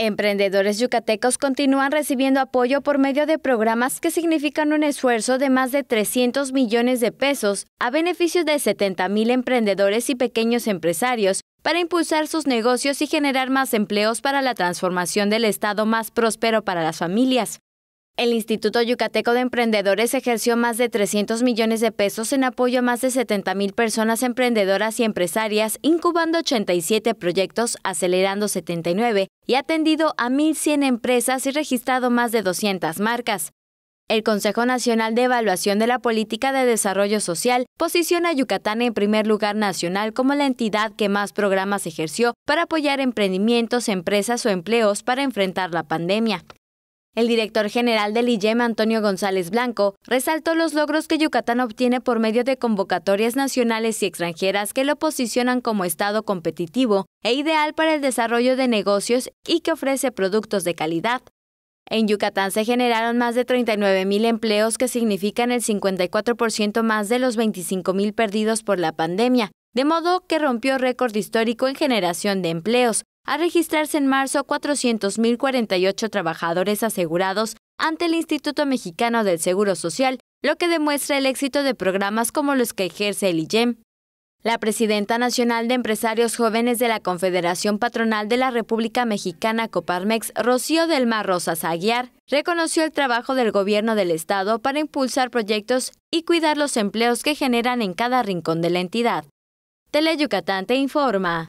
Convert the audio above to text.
Emprendedores yucatecos continúan recibiendo apoyo por medio de programas que significan un esfuerzo de más de 300 millones de pesos a beneficio de 70 mil emprendedores y pequeños empresarios para impulsar sus negocios y generar más empleos para la transformación del Estado más próspero para las familias. El Instituto Yucateco de Emprendedores ejerció más de 300 millones de pesos en apoyo a más de 70 mil personas emprendedoras y empresarias, incubando 87 proyectos, acelerando 79 y atendido a 1.100 empresas y registrado más de 200 marcas. El Consejo Nacional de Evaluación de la Política de Desarrollo Social posiciona a Yucatán en primer lugar nacional como la entidad que más programas ejerció para apoyar emprendimientos, empresas o empleos para enfrentar la pandemia. El director general del IGEM, Antonio González Blanco, resaltó los logros que Yucatán obtiene por medio de convocatorias nacionales y extranjeras que lo posicionan como Estado competitivo e ideal para el desarrollo de negocios y que ofrece productos de calidad. En Yucatán se generaron más de 39.000 empleos que significan el 54% más de los 25.000 perdidos por la pandemia, de modo que rompió récord histórico en generación de empleos, a registrarse en marzo 400.048 trabajadores asegurados ante el Instituto Mexicano del Seguro Social, lo que demuestra el éxito de programas como los que ejerce el IGEM. La presidenta nacional de empresarios jóvenes de la Confederación Patronal de la República Mexicana Coparmex, Rocío del Mar Rosas Aguiar, reconoció el trabajo del gobierno del Estado para impulsar proyectos y cuidar los empleos que generan en cada rincón de la entidad. Teleyucatán te informa.